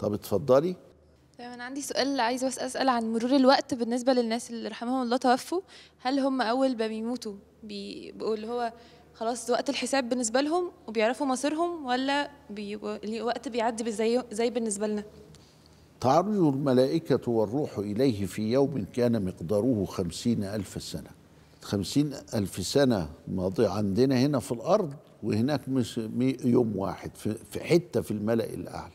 طب اتفضلي طيب انا عندي سؤال عايزه بس اسال عن مرور الوقت بالنسبه للناس اللي رحمهم الله توفوا هل هم اول ما بيموتوا بيبقوا اللي هو خلاص وقت الحساب بالنسبه لهم وبيعرفوا مصيرهم ولا الوقت وقت بيعدي زي زي بالنسبه لنا تعرج الملائكة والروح إليه في يوم كان مقداره خمسين ألف سنة خمسين ألف سنة ماضي عندنا هنا في الأرض وهناك يوم واحد في حتة في الملأ الأعلى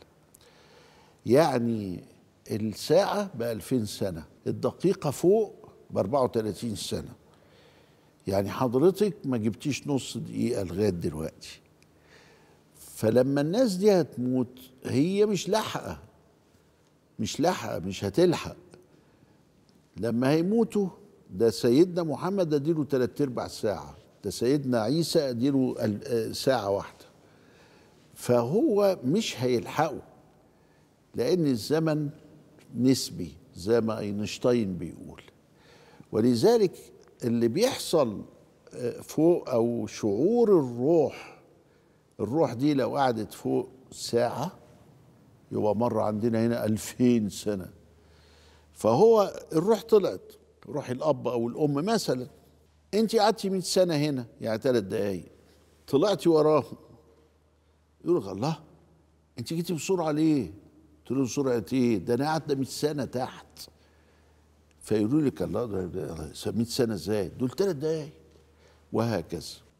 يعني الساعة ب 2000 سنة الدقيقة فوق ب 34 سنة يعني حضرتك ما جبتيش نص دقيقة لغاية دلوقتي فلما الناس دي هتموت هي مش لاحقة مش لاحقة مش هتلحق لما هيموتوا ده سيدنا محمد اديله تلات ارباع ساعة ده سيدنا عيسى اديله آه، ساعة واحدة فهو مش هيلحقه لأن الزمن نسبي زي ما اينشتاين بيقول ولذلك اللي بيحصل آه، فوق او شعور الروح الروح دي لو قعدت فوق ساعه يبقى مر عندنا هنا 2000 سنه فهو الروح طلعت روح الاب او الام مثلا انت قعدتي 100 سنه هنا يعني ثلاث دقائق طلعتي وراهم يقول الله انت جيتي بسرعه ليه؟ قلت له سرعه ايه ده انا قعدنا 100 سنه تحت فيقولوا لي كان 100 سنه ازاي دول ثلاث دقايق وهكذا